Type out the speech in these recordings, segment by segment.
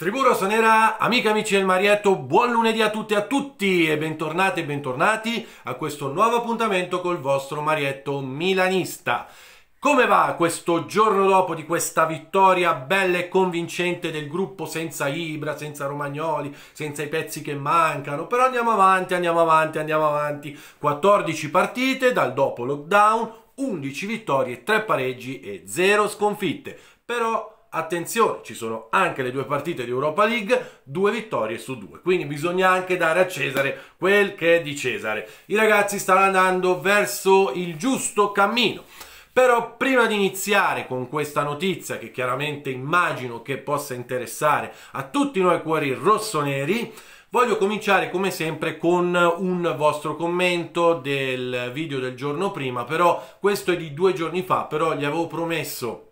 Tribù Rossonera, amiche amici del Marietto, buon lunedì a tutti e a tutti e bentornate e bentornati a questo nuovo appuntamento col vostro Marietto milanista. Come va questo giorno dopo di questa vittoria bella e convincente del gruppo senza Ibra, senza Romagnoli, senza i pezzi che mancano? Però andiamo avanti, andiamo avanti, andiamo avanti. 14 partite dal dopo lockdown, 11 vittorie, 3 pareggi e 0 sconfitte. Però attenzione, ci sono anche le due partite di Europa League, due vittorie su due, quindi bisogna anche dare a Cesare quel che è di Cesare. I ragazzi stanno andando verso il giusto cammino. Però prima di iniziare con questa notizia che chiaramente immagino che possa interessare a tutti noi cuori rossoneri, voglio cominciare come sempre con un vostro commento del video del giorno prima, però questo è di due giorni fa, però gli avevo promesso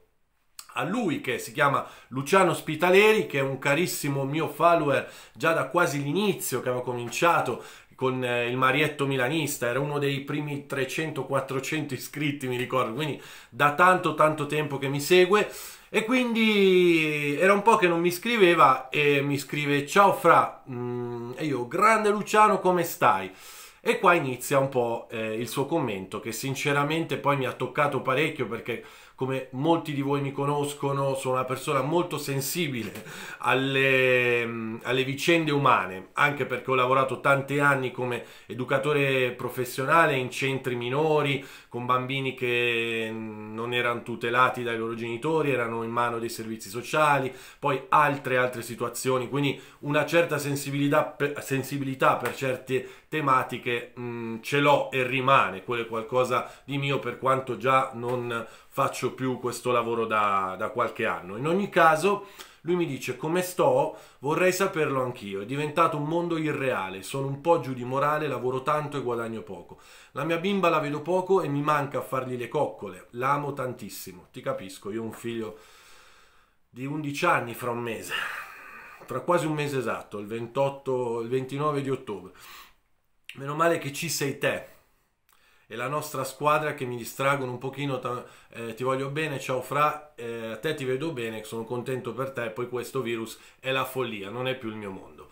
a lui che si chiama Luciano Spitaleri, che è un carissimo mio follower già da quasi l'inizio che avevo cominciato con eh, il Marietto Milanista, era uno dei primi 300-400 iscritti, mi ricordo, quindi da tanto tanto tempo che mi segue e quindi era un po' che non mi scriveva e mi scrive ciao Fra, mm, e io grande Luciano come stai? E qua inizia un po' eh, il suo commento che sinceramente poi mi ha toccato parecchio perché come molti di voi mi conoscono, sono una persona molto sensibile alle, alle vicende umane, anche perché ho lavorato tanti anni come educatore professionale in centri minori, con bambini che non erano tutelati dai loro genitori, erano in mano dei servizi sociali, poi altre altre situazioni, quindi una certa sensibilità per, sensibilità per certe tematiche mh, ce l'ho e rimane, quello è qualcosa di mio per quanto già non faccio più questo lavoro da, da qualche anno. In ogni caso, lui mi dice come sto, vorrei saperlo anch'io, è diventato un mondo irreale, sono un po' giù di morale, lavoro tanto e guadagno poco. La mia bimba la vedo poco e mi manca a fargli le coccole, l'amo tantissimo, ti capisco, io ho un figlio di 11 anni fra un mese, fra quasi un mese esatto, il, 28, il 29 di ottobre. Meno male che ci sei te, e la nostra squadra che mi distraggono un pochino, eh, ti voglio bene, ciao Fra, eh, a te ti vedo bene, sono contento per te, poi questo virus è la follia, non è più il mio mondo.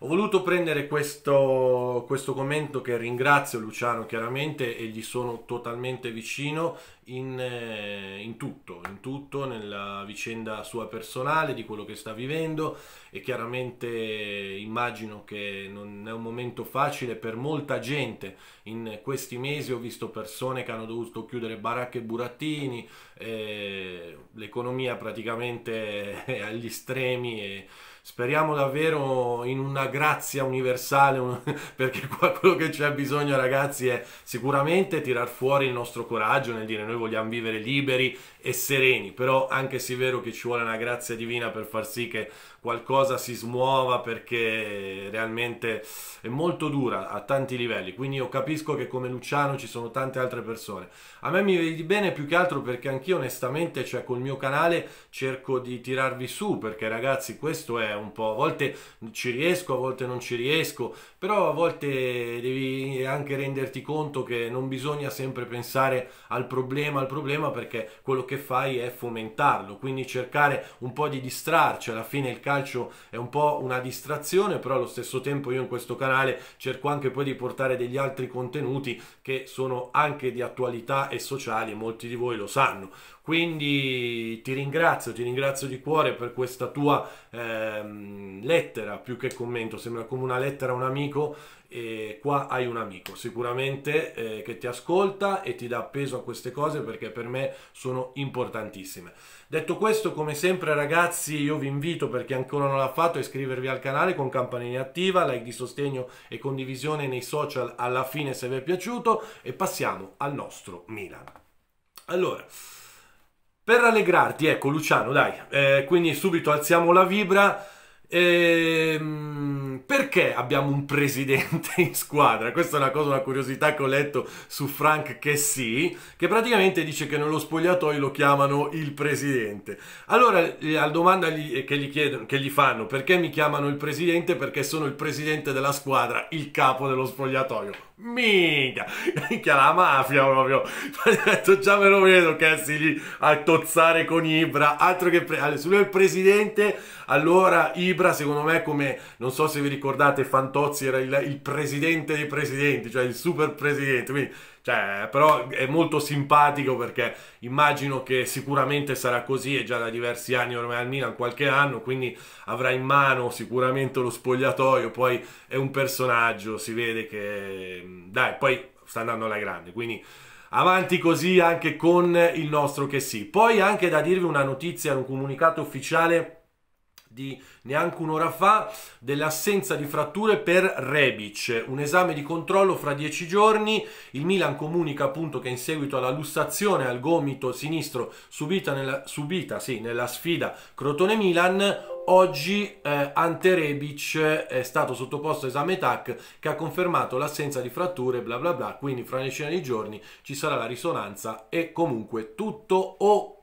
Ho voluto prendere questo, questo, commento che ringrazio Luciano chiaramente e gli sono totalmente vicino in, eh, in, tutto, in tutto, nella vicenda sua personale, di quello che sta vivendo e chiaramente immagino che non è un momento facile per molta gente. In questi mesi ho visto persone che hanno dovuto chiudere baracche e burattini, eh, l'economia praticamente è agli estremi e Speriamo davvero in una grazia universale, perché quello che c'è bisogno, ragazzi, è sicuramente tirar fuori il nostro coraggio nel dire noi vogliamo vivere liberi e sereni, però anche se è vero che ci vuole una grazia divina per far sì che qualcosa si smuova perché realmente è molto dura a tanti livelli, quindi io capisco che come Luciano ci sono tante altre persone. A me mi vedi bene più che altro perché anch'io onestamente, cioè col mio canale cerco di tirarvi su perché ragazzi questo è un po', a volte ci riesco, a volte non ci riesco, però a volte devi anche renderti conto che non bisogna sempre pensare al problema, al problema perché quello che che fai è fomentarlo, quindi cercare un po' di distrarci, alla fine il calcio è un po' una distrazione, però allo stesso tempo io in questo canale cerco anche poi di portare degli altri contenuti che sono anche di attualità e sociali molti di voi lo sanno. Quindi ti ringrazio, ti ringrazio di cuore per questa tua ehm, lettera, più che commento, sembra come una lettera a un amico e qua hai un amico sicuramente eh, che ti ascolta e ti dà peso a queste cose perché per me sono importantissime. Detto questo, come sempre ragazzi, io vi invito per chi ancora non l'ha fatto a iscrivervi al canale con campanella attiva, like di sostegno e condivisione nei social alla fine se vi è piaciuto e passiamo al nostro Milan. Allora, per rallegrarti, ecco Luciano, dai, eh, quindi subito alziamo la vibra. Ehm, perché abbiamo un presidente in squadra? Questa è una cosa, una curiosità che ho letto su Frank Chessy, che praticamente dice che nello spogliatoio lo chiamano il presidente. Allora, la domanda eh, che gli, chiedono, che gli fanno, perché mi chiamano il presidente? Perché sono il presidente della squadra, il capo dello spogliatoio. Minchia, minchia la mafia proprio. già me lo vedo Cassi lì a tozzare con Ibra. Altro che pre- è il presidente. Allora, Ibra, secondo me, come non so se vi ricordate, Fantozzi era il, il presidente dei presidenti, cioè il super presidente. Quindi cioè, però è molto simpatico perché immagino che sicuramente sarà così, è già da diversi anni ormai al Milan, qualche anno, quindi avrà in mano sicuramente lo spogliatoio, poi è un personaggio, si vede che... Mm, dai, poi sta andando alla grande, quindi avanti così anche con il nostro che sì. Poi anche da dirvi una notizia, un comunicato ufficiale di neanche un'ora fa dell'assenza di fratture per Rebic, un esame di controllo fra dieci giorni, il Milan comunica appunto che in seguito alla lussazione al gomito sinistro subita nella, subita, sì, nella sfida Crotone-Milan Oggi eh, Ante Rebic è stato sottoposto a esame TAC che ha confermato l'assenza di fratture bla bla bla, quindi fra una decina di giorni ci sarà la risonanza e comunque tutto ok.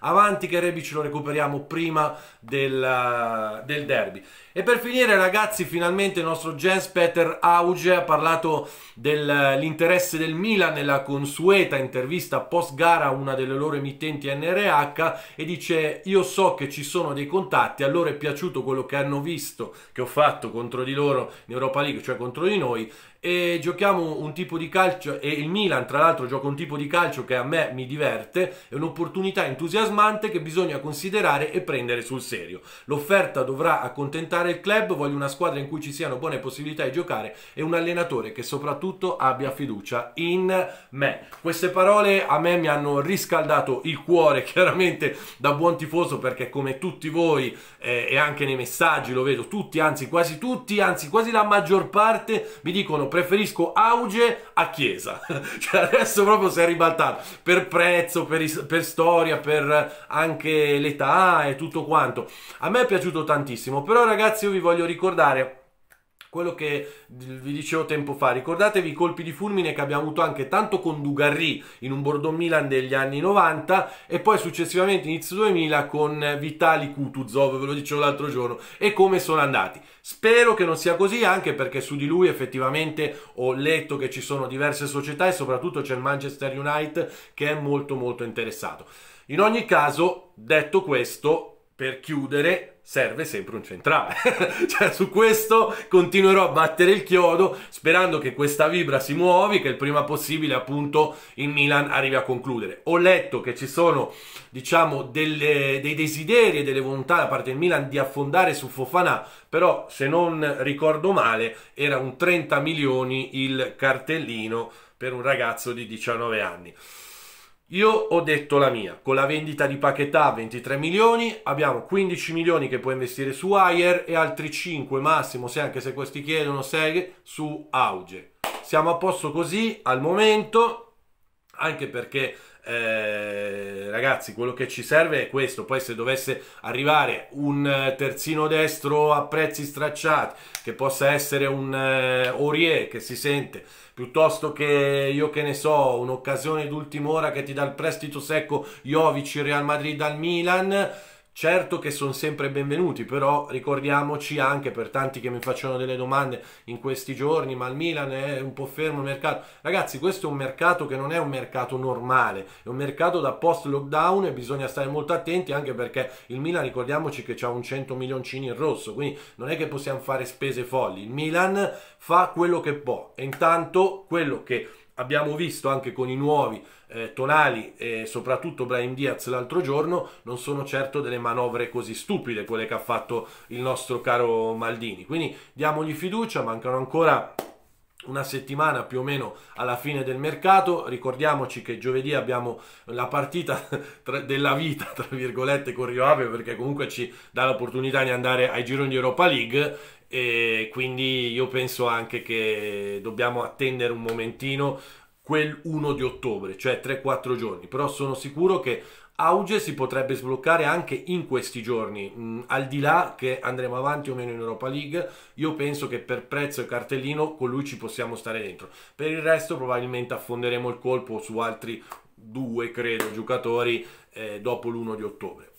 Avanti che Rebic lo recuperiamo prima del, eh, del derby. E per finire ragazzi finalmente il nostro Jens Peter Auge ha parlato dell'interesse eh, del Milan nella consueta intervista post gara a una delle loro emittenti NRH e dice io so che ci sono dei contatti infatti a loro è piaciuto quello che hanno visto che ho fatto contro di loro in Europa League, cioè contro di noi, e giochiamo un tipo di calcio e il Milan tra l'altro gioca un tipo di calcio che a me mi diverte, è un'opportunità entusiasmante che bisogna considerare e prendere sul serio. L'offerta dovrà accontentare il club, voglio una squadra in cui ci siano buone possibilità di giocare e un allenatore che soprattutto abbia fiducia in me. Queste parole a me mi hanno riscaldato il cuore chiaramente da buon tifoso perché come tutti voi eh, e anche nei messaggi lo vedo tutti, anzi quasi tutti, anzi quasi la maggior parte mi dicono preferisco Auge a Chiesa. cioè adesso proprio si è ribaltato per prezzo, per, per storia, per anche l'età e tutto quanto. A me è piaciuto tantissimo, però ragazzi io vi voglio ricordare quello che vi dicevo tempo fa. Ricordatevi i colpi di fulmine che abbiamo avuto anche tanto con Dugarry in un Bordeaux Milan degli anni 90 e poi successivamente inizio 2000 con Vitali Kutuzov, ve lo dicevo l'altro giorno, e come sono andati. Spero che non sia così anche perché su di lui effettivamente ho letto che ci sono diverse società e soprattutto c'è il Manchester United che è molto molto interessato. In ogni caso, detto questo, per chiudere, serve sempre un centrale. cioè, su questo continuerò a battere il chiodo, sperando che questa vibra si muovi, che il prima possibile, appunto, il Milan arrivi a concludere. Ho letto che ci sono, diciamo, delle, dei desideri e delle volontà da parte del Milan di affondare su Fofana, però, se non ricordo male, era un 30 milioni il cartellino per un ragazzo di 19 anni. Io ho detto la mia, con la vendita di Paquetà 23 milioni, abbiamo 15 milioni che puoi investire su Ayer e altri 5 massimo, se anche se questi chiedono 6 su Auge. Siamo a posto così al momento, anche perché eh, ragazzi, quello che ci serve è questo. Poi, se dovesse arrivare un eh, terzino destro a prezzi stracciati, che possa essere un eh, Aurier che si sente, piuttosto che io che ne so, un'occasione d'ultima ora che ti dà il prestito secco Jovic Real Madrid al Milan Certo che sono sempre benvenuti, però ricordiamoci anche per tanti che mi facciano delle domande in questi giorni, ma il Milan è un po' fermo il mercato. Ragazzi, questo è un mercato che non è un mercato normale, è un mercato da post lockdown e bisogna stare molto attenti anche perché il Milan ricordiamoci che ha un 100 milioncini in rosso, quindi non è che possiamo fare spese folli. Il Milan fa quello che può e intanto quello che Abbiamo visto anche con i nuovi eh, Tonali e soprattutto Brian Diaz l'altro giorno, non sono certo delle manovre così stupide quelle che ha fatto il nostro caro Maldini. Quindi diamogli fiducia, mancano ancora una settimana più o meno alla fine del mercato. Ricordiamoci che giovedì abbiamo la partita tra, della vita, tra virgolette, con Rio Ave perché comunque ci dà l'opportunità di andare ai gironi di Europa League e quindi io penso anche che dobbiamo attendere un momentino quel 1 di ottobre, cioè 3-4 giorni, però sono sicuro che Auge si potrebbe sbloccare anche in questi giorni, mm, al di là che andremo avanti o meno in Europa League, io penso che per prezzo e cartellino con lui ci possiamo stare dentro. Per il resto probabilmente affonderemo il colpo su altri due, credo, giocatori eh, dopo l'1 di ottobre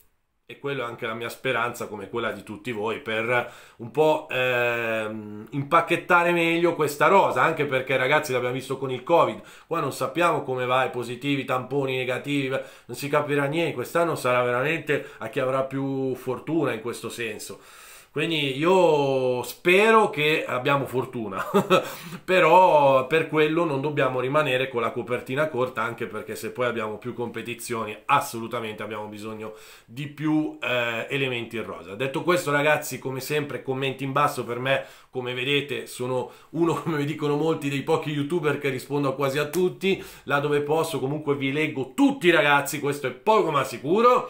e quella è anche la mia speranza, come quella di tutti voi, per un po' ehm, impacchettare meglio questa rosa, anche perché ragazzi l'abbiamo visto con il Covid, qua non sappiamo come va, i positivi, tamponi, negativi, non si capirà niente, quest'anno sarà veramente a chi avrà più fortuna in questo senso. Quindi io spero che abbiamo fortuna, però per quello non dobbiamo rimanere con la copertina corta, anche perché se poi abbiamo più competizioni assolutamente abbiamo bisogno di più eh, elementi in rosa. Detto questo ragazzi, come sempre commenti in basso per me, come vedete sono uno, come mi dicono molti, dei pochi youtuber che rispondo quasi a tutti, là dove posso comunque vi leggo tutti ragazzi, questo è poco ma sicuro.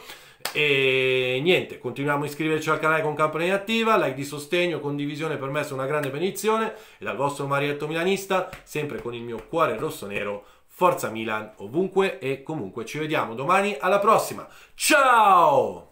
E niente, continuiamo a iscriverci al canale con campanella attiva, like di sostegno, condivisione per me sono una grande benedizione e dal vostro Marietto Milanista, sempre con il mio cuore rosso-nero, forza Milan ovunque e comunque. Ci vediamo domani alla prossima. Ciao!